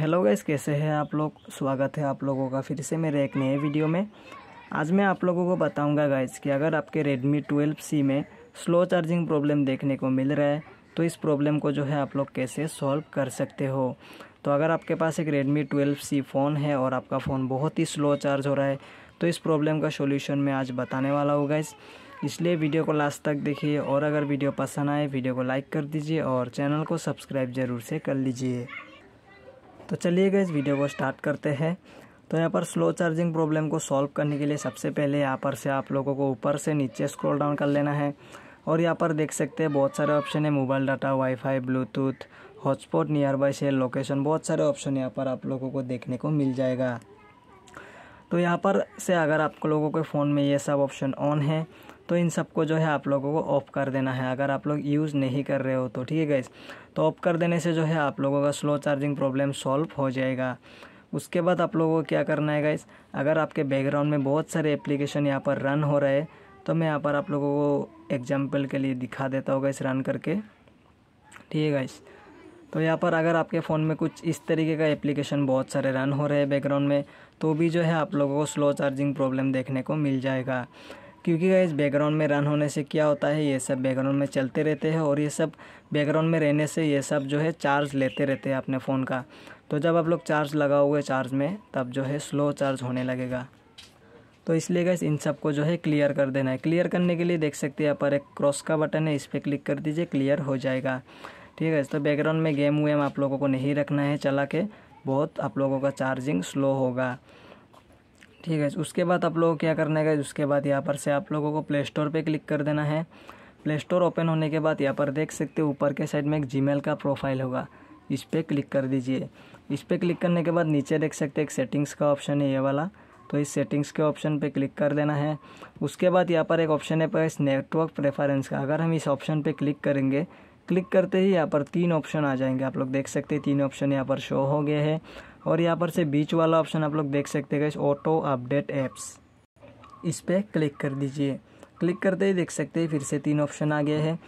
hello guys कैसे हैं आप लोग स्वागत है आप लोगों का फिर से मेरे एक नए वीडियो में आज मैं आप लोगों को बताऊंगा गाइस कि अगर आपके Redmi 12C में स्लो चार्जिंग प्रॉब्लम देखने को मिल रहा है तो इस प्रॉब्लम को जो है आप लोग कैसे सॉल्व कर सकते हो तो अगर आपके पास एक Redmi 12C फ़ोन है और आपका फ़ोन बहुत ही स्लो चार्ज हो रहा है तो इस प्रॉब्लम का सोल्यूशन मैं आज बताने वाला हूँ गाइस इसलिए वीडियो को लास्ट तक देखिए और अगर वीडियो पसंद आए वीडियो को लाइक कर दीजिए और चैनल को सब्सक्राइब ज़रूर से कर लीजिए तो चलिए गए इस वीडियो को स्टार्ट करते हैं तो यहाँ पर स्लो चार्जिंग प्रॉब्लम को सॉल्व करने के लिए सबसे पहले यहाँ पर से आप लोगों को ऊपर से नीचे स्क्रॉल डाउन कर लेना है और यहाँ पर देख सकते हैं बहुत सारे ऑप्शन है mobile data wifi Bluetooth hotspot nearby share location बहुत सारे ऑप्शन यहाँ पर आप लोगों को देखने को मिल जाएगा तो यहाँ पर से अगर आप लोगों के फ़ोन में ये सब ऑप्शन ऑन है तो इन सबको जो है आप लोगों को ऑफ़ कर देना है अगर आप लोग यूज़ नहीं कर रहे हो तो ठीक है गैस तो ऑफ़ कर देने से जो है आप लोगों का स्लो चार्जिंग प्रॉब्लम सॉल्व हो जाएगा उसके बाद आप लोगों को क्या करना है गैस अगर आपके बैकग्राउंड में बहुत सारे एप्लीकेशन यहाँ पर रन हो रहे हैं तो मैं यहाँ पर आप लोगों को एग्जाम्पल के लिए दिखा देता हूँ गैस रन करके ठीक है गैस तो यहाँ पर अगर आपके फ़ोन में कुछ इस तरीके का एप्लीकेशन बहुत सारे रन हो रहे हैं बैकग्राउंड में तो भी जो है आप लोगों को स्लो चार्जिंग प्रॉब्लम देखने को मिल जाएगा क्योंकि इस बैकग्राउंड में रन होने से क्या होता है ये सब बैकग्राउंड में चलते रहते हैं और ये सब बैकग्राउंड में रहने से ये सब जो है चार्ज लेते रहते हैं अपने फ़ोन का तो जब आप लोग चार्ज लगाओगे चार्ज में तब जो है स्लो चार्ज होने लगेगा तो इसलिए गए इन सब को जो है क्लियर कर देना है क्लियर करने के लिए देख सकते हैं यहाँ पर एक क्रॉस का बटन है इस पर क्लिक कर दीजिए क्लियर हो जाएगा ठीक है तो बैकग्राउंड में गेम वेम आप लोगों को नहीं रखना है चला के बहुत आप लोगों का चार्जिंग स्लो होगा ठीक है उसके बाद आप लोगों को क्या करना है उसके बाद यहाँ पर से आप लोगों को प्ले स्टोर पर क्लिक कर देना है प्ले स्टोर ओपन होने के बाद यहाँ पर देख सकते हो ऊपर के साइड में एक जी का प्रोफाइल होगा इस पर क्लिक कर दीजिए इस पर क्लिक करने के बाद नीचे देख सकते एक सेटिंग्स का ऑप्शन है ये वाला तो इस सेटिंग्स के ऑप्शन पे क्लिक कर देना है उसके बाद यहाँ पर एक ऑप्शन है पर इस नेटवर्क प्रेफरेंस का अगर हम इस ऑप्शन पे क्लिक करेंगे क्लिक करते ही यहाँ पर तीन ऑप्शन आ जाएंगे आप लोग देख सकते हैं तीन ऑप्शन यहाँ पर शो हो गए हैं और यहाँ पर से बीच वाला ऑप्शन आप लोग देख सकते हैं ऑटो अपडेट ऐप्स इस पर क्लिक कर दीजिए क्लिक करते ही देख सकते हैं फिर से तीन ऑप्शन आ गए हैं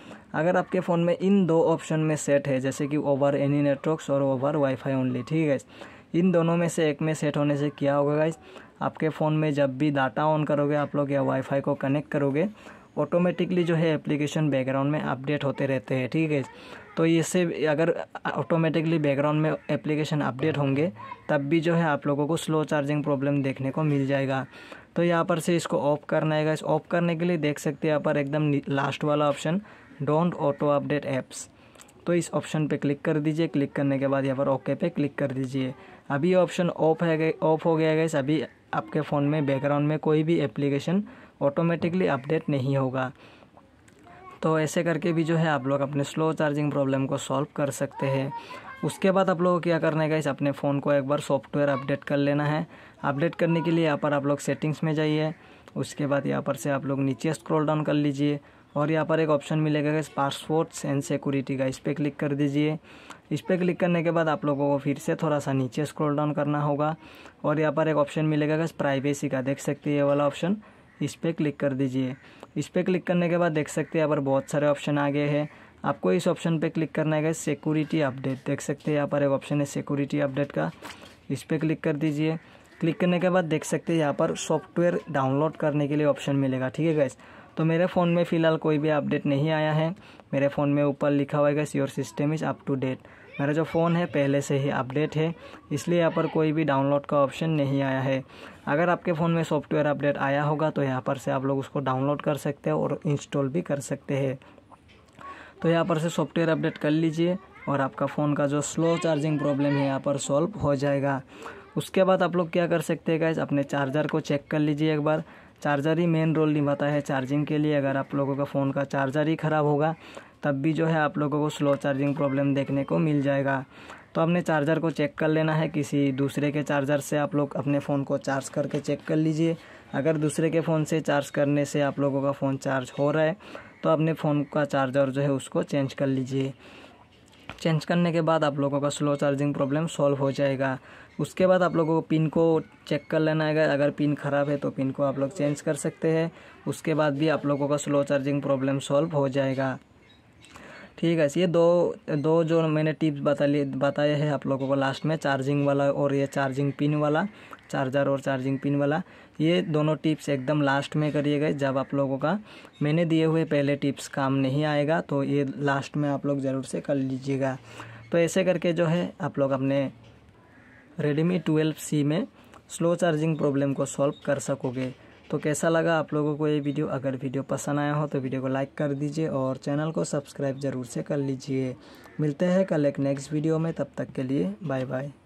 अगर आपके फ़ोन में इन दो ऑप्शन में सेट है जैसे कि ओवर एनी नेटवर्क्स और ओवर वाईफाई ओनली ठीक है इन दोनों में से एक में सेट होने से क्या होगा गाइज आपके फ़ोन में जब भी डाटा ऑन करोगे आप लोग या वाईफाई को कनेक्ट करोगे ऑटोमेटिकली जो है एप्लीकेशन बैकग्राउंड में अपडेट होते रहते हैं ठीक है तो इससे अगर ऑटोमेटिकली बैकग्राउंड में एप्लीकेशन अपडेट होंगे तब भी जो है आप लोगों को स्लो चार्जिंग प्रॉब्लम देखने को मिल जाएगा तो यहाँ पर से इसको ऑफ करना है इस ऑफ करने के लिए देख सकते हैं यहाँ पर एकदम लास्ट वाला option don't auto update apps तो इस ऑप्शन पे क्लिक कर दीजिए क्लिक करने के बाद यहाँ पर ओके पे क्लिक कर दीजिए अभी ऑप्शन ऑफ है ऑफ हो गया गैस अभी आपके फ़ोन में बैकग्राउंड में कोई भी एप्लीकेशन ऑटोमेटिकली अपडेट नहीं होगा तो ऐसे करके भी जो है आप लोग अपने स्लो चार्जिंग प्रॉब्लम को सॉल्व कर सकते हैं उसके बाद आप लोगों को क्या करना है इस अपने फ़ोन को एक बार सॉफ्टवेयर अपडेट कर लेना है अपडेट करने के लिए यहाँ पर आप लोग सेटिंग्स में जाइए उसके बाद यहाँ पर से आप लोग नीचे स्क्रॉल डाउन कर लीजिए और यहाँ पर एक ऑप्शन मिलेगा गैस पासपोर्ट्स एंड सिक्योरिटी का इस पर क्लिक कर दीजिए इस पर क्लिक करने के बाद आप लोगों को फिर से थोड़ा सा नीचे स्क्रॉल डाउन करना होगा और यहाँ पर एक ऑप्शन मिलेगा गैस प्राइवेसी का देख सकते हैं ये वाला ऑप्शन इस पर क्लिक कर दीजिए इस पर क्लिक करने के बाद देख सकते यहाँ पर बहुत सारे ऑप्शन आ गए हैं आपको इस ऑप्शन पर क्लिक करना है सिक्योरिटी अपडेट देख सकते हैं यहाँ पर एक ऑप्शन है सिक्योरिटी अपडेट का इस पर क्लिक कर दीजिए क्लिक करने के बाद देख सकते हैं यहाँ पर सॉफ्टवेयर डाउनलोड करने के लिए ऑप्शन मिलेगा ठीक है गैस तो मेरे फ़ोन में फ़िलहाल कोई भी अपडेट नहीं आया है मेरे फ़ोन में ऊपर लिखा हुआ है कि your system is up to date मेरा जो फ़ोन है पहले से ही अपडेट है इसलिए यहाँ पर कोई भी डाउनलोड का ऑप्शन नहीं आया है अगर आपके फ़ोन में सॉफ्टवेयर अपडेट आया होगा तो यहाँ पर से आप लोग उसको डाउनलोड कर सकते हैं और इंस्टॉल भी कर सकते हैं तो यहाँ पर से सॉफ्टवेयर अपडेट कर लीजिए और आपका फ़ोन का जो स्लो चार्जिंग प्रॉब्लम है यहाँ पर सॉल्व हो जाएगा उसके बाद आप लोग क्या कर सकते हैं गाइज अपने चार्जर को चेक कर लीजिए एक बार चार्जर ही मेन रोल निभाता है चार्जिंग के लिए अगर आप लोगों का फ़ोन का चार्जर ही ख़राब होगा तब भी जो है आप लोगों को स्लो चार्जिंग प्रॉब्लम देखने को मिल जाएगा तो अपने चार्जर को चेक कर लेना है किसी दूसरे के चार्जर से आप लोग अपने फ़ोन को चार्ज करके चेक कर लीजिए अगर दूसरे के फ़ोन से चार्ज करने से आप लोगों का फ़ोन चार्ज हो रहा है तो अपने फ़ोन का चार्जर जो है उसको चेंज कर लीजिए चेंज करने के बाद आप लोगों का स्लो चार्जिंग प्रॉब्लम सॉल्व हो जाएगा उसके बाद आप लोगों को पिन को चेक कर लेना है अगर पिन ख़राब है तो पिन को आप लोग चेंज कर सकते हैं उसके बाद भी आप लोगों का स्लो चार्जिंग प्रॉब्लम सॉल्व हो जाएगा ठीक है ये दो दो जो मैंने टिप्स बता लिए बताए हैं आप लोगों को लास्ट में चार्जिंग वाला और ये चार्जिंग पिन वाला चार्जर और चार्जिंग पिन वाला ये दोनों टिप्स एकदम लास्ट में करिएगा जब आप लोगों का मैंने दिए हुए पहले टिप्स काम नहीं आएगा तो ये लास्ट में आप लोग ज़रूर से कर लीजिएगा तो ऐसे करके जो है आप लोग अपने रेडमी ट्वेल्व सी में स्लो चार्जिंग प्रॉब्लम को सॉल्व कर सकोगे तो कैसा लगा आप लोगों को ये वीडियो अगर वीडियो पसंद आया हो तो वीडियो को लाइक कर दीजिए और चैनल को सब्सक्राइब ज़रूर से कर लीजिए मिलते हैं कल एक नेक्स्ट वीडियो में तब तक के लिए बाय बाय